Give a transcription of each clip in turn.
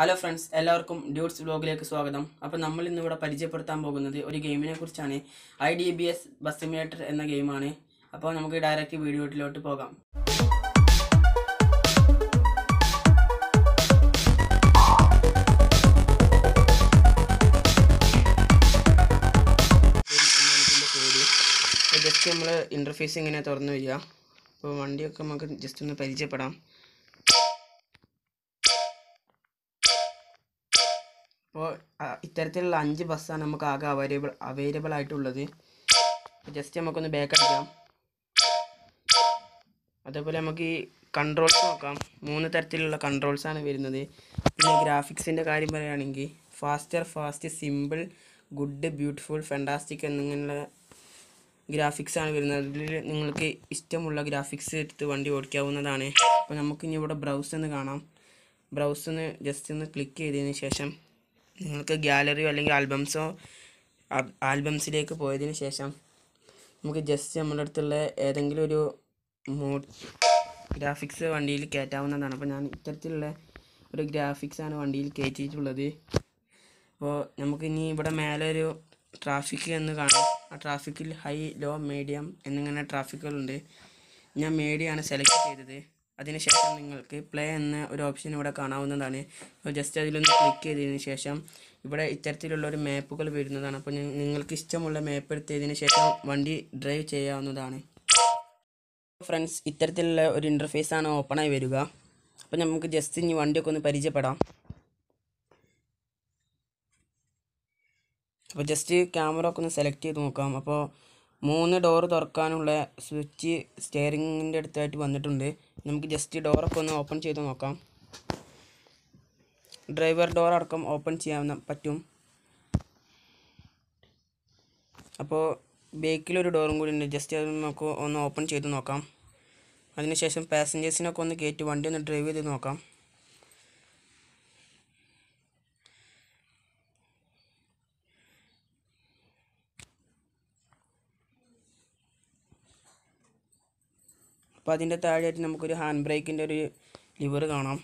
hello friends എല്ലാവർക്കും ഡ്യൂട്സ് വ്ലോഗിലേക്ക് സ്വാഗതം അപ്പോൾ നമ്മൾ ഇന്നിവിടെ പരിചയപ്പെടുത്താൻ പോകുന്നത് ഒരു ഗെയിമിനെ കുറിച്ചാണ് I D B S bus simulator എന്ന ഗെയിമാണ് അപ്പോൾ നമുക്ക് ഡയറക്റ്റ് വീഡിയോയിലോട്ട് പോകാം ജസ്റ്റ് നമ്മൾ ഇൻ്റർഫേസ് ഇങ്ങനെ തുറന്നു വരിക അപ്പോൾ വണ്ടിയൊക്കെ നമുക്ക് ജസ്റ്റ് ഒന്ന് പരിചയപ്പെടാം അപ്പോൾ ഇത്തരത്തിലുള്ള അഞ്ച് ബസ്സാണ് നമുക്ക് ആകെ അവൈലബിൾ അവൈലബിൾ ആയിട്ടുള്ളത് ജസ്റ്റ് നമുക്കൊന്ന് ബാക്ക് അടിക്കാം അതേപോലെ നമുക്ക് ഈ കൺട്രോൾസ് നോക്കാം മൂന്ന് തരത്തിലുള്ള കൺട്രോൾസാണ് വരുന്നത് പിന്നെ ഗ്രാഫിക്സിൻ്റെ കാര്യം പറയുകയാണെങ്കിൽ faster fast simple good beautiful fantastic എന്നിങ്ങനെയുള്ള ഗ്രാഫിക്സ് ആണ് വരുന്നത് അതിൽ നിങ്ങൾക്ക് ഇഷ്ടമുള്ള ഗ്രാഫിക്സ് എടുത്ത് വണ്ടി ഓടിക്കാവുന്നതാണ് അപ്പോൾ നമുക്കിനി ഇവിടെ ബ്രൗസ് എന്ന് കാണാം ബ്രൗസ് ഒന്ന് ജസ്റ്റ് ഒന്ന് ക്ലിക്ക് ചെയ്തതിന് ശേഷം നിങ്ങൾക്ക് ഗ്യാലറിയോ അല്ലെങ്കിൽ ആൽബംസോ ആൽബംസിലേക്ക് പോയതിന് ശേഷം നമുക്ക് ജസ്റ്റ് നമ്മുടെ അടുത്തുള്ള ഏതെങ്കിലും ഒരു മോഡ് ഗ്രാഫിക്സ് വണ്ടിയിൽ കയറ്റാവുന്നതാണ് അപ്പോൾ ഞാൻ ഇത്തരത്തിലുള്ള ഒരു ഗ്രാഫിക്സാണ് വണ്ടിയിൽ കയറ്റിയിട്ടുള്ളത് അപ്പോൾ നമുക്ക് ഇനി ഇവിടെ മേലെ ഒരു ട്രാഫിക് എന്ന് കാണാം ആ ട്രാഫിക്കിൽ ഹൈ ലോ മീഡിയം എന്നിങ്ങനെ ട്രാഫിക്കുകളുണ്ട് ഞാൻ മീഡിയമാണ് സെലക്ട് ചെയ്തത് അതിനുശേഷം നിങ്ങൾക്ക് പ്ലേ എന്ന ഒരു ഓപ്ഷൻ ഇവിടെ കാണാവുന്നതാണ് ജസ്റ്റ് അതിലൊന്ന് ക്ലിക്ക് ചെയ്തതിന് ശേഷം ഇവിടെ ഇത്തരത്തിലുള്ള ഒരു മാപ്പുകൾ വരുന്നതാണ് അപ്പോൾ നിങ്ങൾക്ക് ഇഷ്ടമുള്ള മാപ്പ് എടുത്തതിന് ശേഷം വണ്ടി ഡ്രൈവ് ചെയ്യാവുന്നതാണ് ഫ്രണ്ട്സ് ഇത്തരത്തിലുള്ള ഒരു ഇൻ്റർഫേസാണ് ഓപ്പണായി വരിക അപ്പോൾ നമുക്ക് ജസ്റ്റ് ഇനി വണ്ടിയൊക്കെ ഒന്ന് പരിചയപ്പെടാം അപ്പോൾ ജസ്റ്റ് ക്യാമറ ഒക്കെ ഒന്ന് സെലക്ട് ചെയ്ത് നോക്കാം അപ്പോൾ മൂന്ന് ഡോറ് തുറക്കാനുള്ള സ്വിച്ച് സ്റ്റിയറിങ്ങിൻ്റെ അടുത്തായിട്ട് വന്നിട്ടുണ്ട് നമുക്ക് ജസ്റ്റ് ഡോറൊക്കെ ഒന്ന് ഓപ്പൺ ചെയ്ത് നോക്കാം ഡ്രൈവർ ഡോർ അടക്കം ഓപ്പൺ ചെയ്യാൻ പറ്റും അപ്പോൾ ബേക്കിലൊരു ഡോറും കൂടി ഉണ്ട് ജസ്റ്റ് അത് നമുക്ക് ഒന്ന് ഓപ്പൺ ചെയ്ത് നോക്കാം അതിനുശേഷം പാസഞ്ചേഴ്സിനൊക്കെ ഒന്ന് കയറ്റി വണ്ടി ഒന്ന് ഡ്രൈവ് ചെയ്ത് നോക്കാം അപ്പോൾ അതിൻ്റെ താഴെയായിട്ട് നമുക്കൊരു ഹാൻഡ് ബ്രേക്കിൻ്റെ ഒരു ലിവർ കാണാം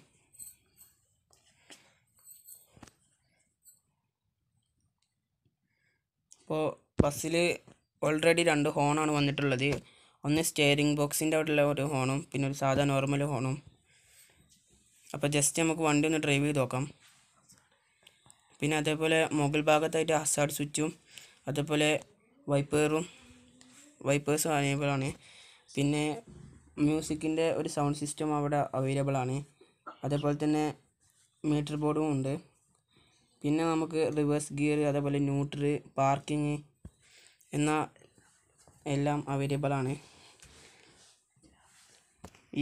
അപ്പോൾ ബസ്സിൽ ഓൾറെഡി രണ്ട് ഹോണാണ് വന്നിട്ടുള്ളത് ഒന്ന് സ്റ്റിയറിംഗ് ബോക്സിൻ്റെ അവിടെയുള്ള ഒരു ഹോണും പിന്നെ ഒരു സാധാ നോർമൽ ഹോണും അപ്പോൾ ജസ്റ്റ് നമുക്ക് വണ്ടി ഒന്ന് ഡ്രൈവ് ചെയ്ത് നോക്കാം പിന്നെ അതേപോലെ മുകൾ ഭാഗത്തായിട്ട് ഹസാർഡ് സ്വിച്ചും അതേപോലെ വൈപ്പേറും വൈപ്പേഴ്സും അവൈലബിൾ ആണ് പിന്നെ മ്യൂസിക്കിൻ്റെ ഒരു സൗണ്ട് സിസ്റ്റം അവിടെ അവൈലബിൾ ആണ് അതേപോലെ തന്നെ മീറ്റർ ബോർഡും ഉണ്ട് പിന്നെ നമുക്ക് റിവേഴ്സ് ഗിയർ അതേപോലെ ന്യൂട്രൽ പാർക്കിങ് എന്ന എല്ലാം അവൈലബിൾ ആണ്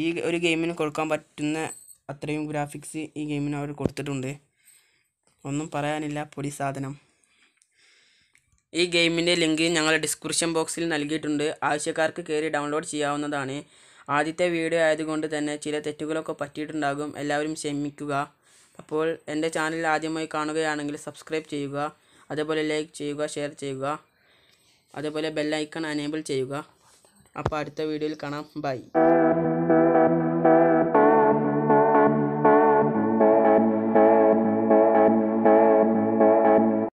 ഈ ഒരു ഗെയിമിന് കൊടുക്കാൻ പറ്റുന്ന അത്രയും ഗ്രാഫിക്സ് ഈ ഗെയിമിന് അവർ കൊടുത്തിട്ടുണ്ട് ഒന്നും പറയാനില്ല പൊടി സാധനം ഈ ഗെയിമിൻ്റെ ലിങ്ക് ഞങ്ങളുടെ ഡിസ്ക്രിപ്ഷൻ ബോക്സിൽ നൽകിയിട്ടുണ്ട് ആവശ്യക്കാർക്ക് കയറി ഡൗൺലോഡ് ചെയ്യാവുന്നതാണ് ആദ്യത്തെ വീഡിയോ ആയതുകൊണ്ട് തന്നെ ചില തെറ്റുകളൊക്കെ പറ്റിയിട്ടുണ്ടാകും എല്ലാവരും ക്ഷമിക്കുക അപ്പോൾ എൻ്റെ ചാനൽ ആദ്യമായി കാണുകയാണെങ്കിൽ സബ്സ്ക്രൈബ് ചെയ്യുക അതേപോലെ ലൈക്ക് ചെയ്യുക ഷെയർ ചെയ്യുക അതേപോലെ ബെല്ലൈക്കൺ അനേബിൾ ചെയ്യുക അപ്പോൾ അടുത്ത വീഡിയോയിൽ കാണാം ബൈ